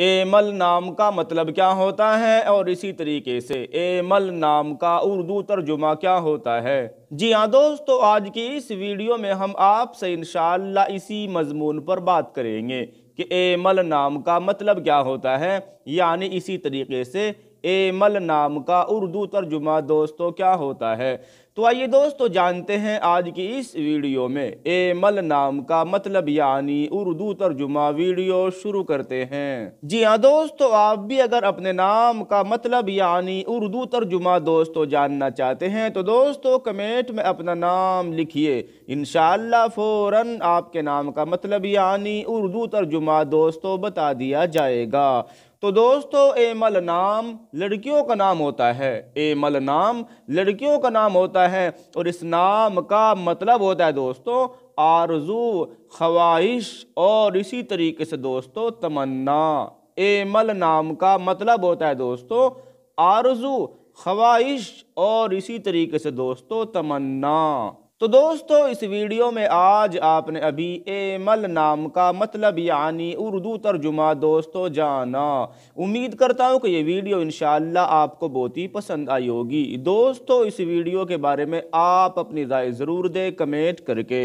Emil नाम का मतलब क्या होता है और इसी तरीके से एमल नाम का उर्दू तर्जुमा क्या होता है जी हाँ दोस्तों आज की इस वीडियो में हम आपसे इन इसी मजमून पर बात करेंगे कि एमल नाम का मतलब क्या होता है यानी इसी तरीके से एमल नाम का उर्दू तर्जुमा दोस्तों क्या होता है तो आइए दोस्तों जानते हैं आज की इस वीडियो में एमल नाम का मतलब यानी उर्दू तर्जुमा वीडियो शुरू करते हैं जी हाँ दोस्तों आप भी अगर अपने नाम का मतलब यानी उर्दू तर्जुमा दोस्तों जानना चाहते हैं तो दोस्तों कमेंट में अपना नाम लिखिए इन फौरन आपके नाम का मतलब यानी उर्दू तर्जुमा दोस्तों बता दिया जाएगा तो दोस्तों एमल नाम लड़कियों का नाम होता है एमल नाम लड़कियों का नाम होता है और इस नाम का मतलब होता है दोस्तों आरजू ख्वाहिश और इसी तरीके से दोस्तों तमन्ना एमल नाम का मतलब होता है दोस्तों आरजू ख्वाहिश और इसी तरीके से दोस्तों तमन्ना तो दोस्तों इस वीडियो में आज आपने अभी एमल नाम का मतलब यानी उर्दू तर्जुमा दोस्तों जाना उम्मीद करता हूँ कि ये वीडियो इन आपको बहुत ही पसंद आई होगी दोस्तों इस वीडियो के बारे में आप अपनी राय ज़रूर दें कमेंट करके